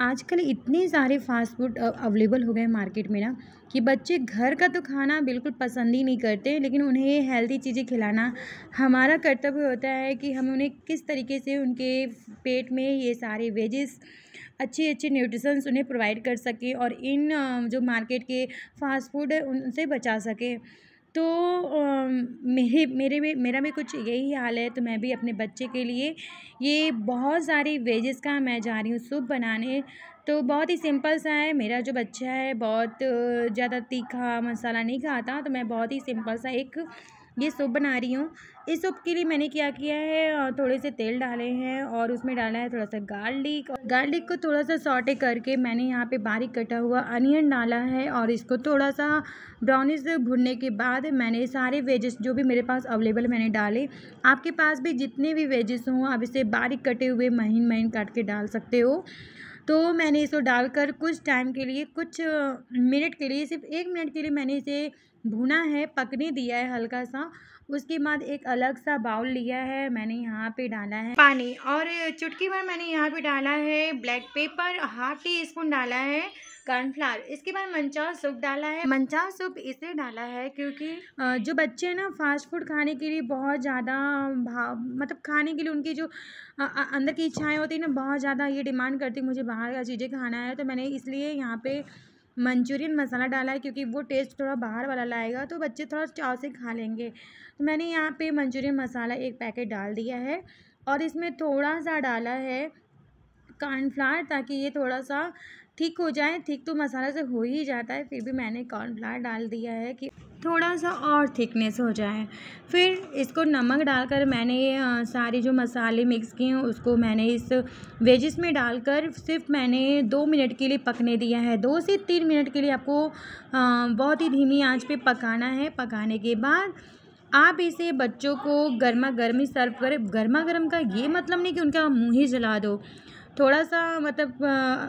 आजकल इतने सारे फास्ट फूड अवेलेबल हो गए मार्केट में ना कि बच्चे घर का तो खाना बिल्कुल पसंद ही नहीं करते लेकिन उन्हें हेल्दी चीज़ें खिलाना हमारा कर्तव्य होता है कि हम उन्हें किस तरीके से उनके पेट में ये सारे वेजेस अच्छे अच्छे न्यूट्रिशंस उन्हें प्रोवाइड कर सकें और इन जो मार्केट के फास्ट फूड है उनसे बचा सकें तो मेरे मेरे भी मेरा भी कुछ यही हाल है तो मैं भी अपने बच्चे के लिए ये बहुत सारी वेजेस का मैं जा रही हूँ सूप बनाने तो बहुत ही सिंपल सा है मेरा जो बच्चा है बहुत ज़्यादा तीखा मसाला नहीं खाता तो मैं बहुत ही सिंपल सा एक ये सूप बना रही हूँ इस सूप के लिए मैंने क्या किया है थोड़े से तेल डाले हैं और उसमें डाला है थोड़ा सा गार्लिक गार्लिक को थोड़ा सा सॉटे करके मैंने यहाँ पे बारीक कटा हुआ अनियन डाला है और इसको थोड़ा सा ब्राउनिश भुनने के बाद मैंने सारे वेजेस जो भी मेरे पास अवेलेबल मैंने डाले आपके पास भी जितने भी वेजेस हों आप इसे बारीक कटे हुए महीन महीन काट के डाल सकते हो तो मैंने इसको डालकर कुछ टाइम के लिए कुछ मिनट के लिए सिर्फ एक मिनट के लिए मैंने इसे भुना है पकने दिया है हल्का सा उसके बाद एक अलग सा बाउल लिया है मैंने यहाँ पे डाला है पानी और चुटकी भर मैंने यहाँ पे डाला है black pepper half teaspoon डाला है कॉर्नफ्लावर इसके बाद मंचाव सूप डाला है मंचाव सूप इसे डाला है क्योंकि जो बच्चे हैं ना फास्ट फूड खाने के लिए बहुत ज़्यादा भाव मतलब खाने के लिए उनकी जो अंदर की इच्छाएँ होती है ना बहुत ज़्यादा ये डिमांड करती मुझे बाहर का चीज़ें खाना है तो मैंने इसलिए यहाँ पर मंचूरियन मसाला डाला है क्योंकि वो टेस्ट थोड़ा बाहर वाला लाएगा तो बच्चे थोड़ा चाव से खा लेंगे तो मैंने यहाँ पर मंचूरियन मसाला एक पैकेट डाल दिया है और इसमें थोड़ा सा डाला है कॉर्नफ्लावर ताकि ये थोड़ा सा थिक हो जाए थिक तो मसाला से तो हो ही जाता है फिर भी मैंने कॉर्नफ्लावर डाल दिया है कि थोड़ा सा और थिकनेस हो जाए फिर इसको नमक डालकर मैंने ये सारे जो मसाले मिक्स किए हैं उसको मैंने इस वेजिस में डालकर सिर्फ मैंने दो मिनट के लिए पकने दिया है दो से तीन मिनट के लिए आपको बहुत ही धीमी आंच पे पकाना है पकाने के बाद आप इसे बच्चों को गर्मा गर्मी सर्व करें गर्मा गर्म का ये मतलब नहीं कि उनका मुँह ही जला दो थोड़ा सा मतलब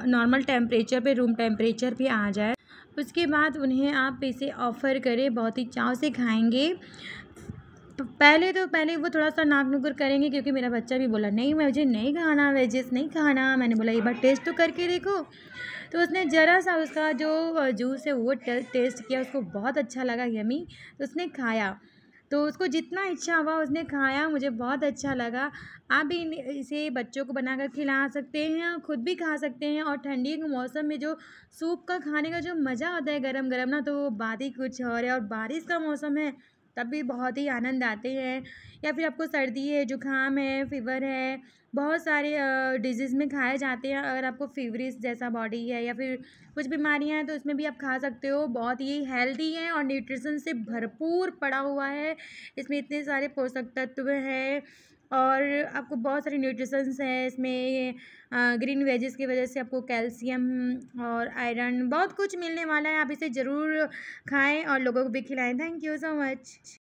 नॉर्मल टेम्परेचर पे रूम टेम्परेचर पे आ जाए उसके बाद उन्हें आप इसे ऑफ़र करें बहुत ही चाव से खाएंगे तो पहले तो पहले वो थोड़ा सा नाक नुकुर करेंगे क्योंकि मेरा बच्चा भी बोला नहीं मुझे नहीं खाना वेजेस नहीं खाना मैंने बोला एक बार टेस्ट तो करके देखो तो उसने ज़रा सा उसका जो जूस है वो टेस्ट किया उसको बहुत अच्छा लगा यमी तो उसने खाया तो उसको जितना इच्छा हुआ उसने खाया मुझे बहुत अच्छा लगा आप भी इसे बच्चों को बनाकर खिला सकते हैं खुद भी खा सकते हैं और ठंडी के मौसम में जो सूप का खाने का जो मज़ा आता है गरम गरम ना तो वो बात ही कुछ और है और बारिश का मौसम है तब भी बहुत ही आनंद आते हैं या फिर आपको सर्दी है ज़ुकाम है फ़ीवर है बहुत सारे डिजीज़ में खाए जाते हैं अगर आपको फीवरिस जैसा बॉडी है या फिर कुछ बीमारियां हैं तो उसमें भी आप खा सकते हो बहुत ही हेल्दी है और न्यूट्रिशन से भरपूर पड़ा हुआ है इसमें इतने सारे पोषक तत्व हैं और आपको बहुत सारी न्यूट्रिशंस हैं इसमें ग्रीन वेजेस की वजह से आपको कैल्शियम और आयरन बहुत कुछ मिलने वाला है आप इसे ज़रूर खाएं और लोगों को भी खिलाएं थैंक यू सो मच